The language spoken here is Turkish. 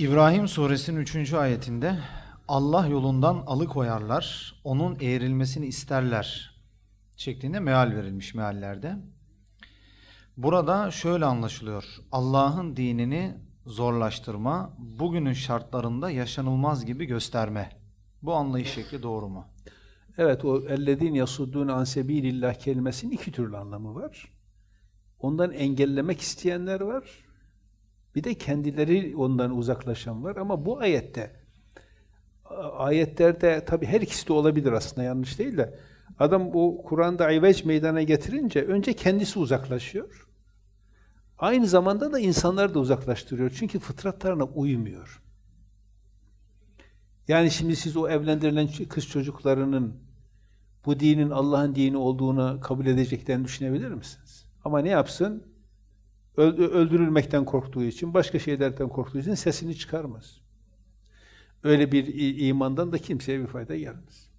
İbrahim suresinin 3. ayetinde Allah yolundan alıkoyarlar, onun eğrilmesini isterler şeklinde meal verilmiş meallerde. Burada şöyle anlaşılıyor. Allah'ın dinini zorlaştırma, bugünün şartlarında yaşanılmaz gibi gösterme. Bu anlayış şekli doğru mu? Evet, o اَلَّذ۪ينَ يَسُدُّونَ عَنْ سَب۪يلِ kelimesinin iki türlü anlamı var. Ondan engellemek isteyenler var, bir de kendileri ondan uzaklaşan var ama bu ayette ayetlerde tabi her ikisi de olabilir aslında yanlış değil de adam bu Kur'an'da ayveç meydana getirince önce kendisi uzaklaşıyor. Aynı zamanda da insanları da uzaklaştırıyor. Çünkü fıtratlarına uymuyor. Yani şimdi siz o evlendirilen kız çocuklarının bu dinin Allah'ın dini olduğunu kabul edeceklerini düşünebilir misiniz? Ama ne yapsın? öldürülmekten korktuğu için, başka şeylerden korktuğu için sesini çıkarmaz. Öyle bir imandan da kimseye bir fayda gelmez.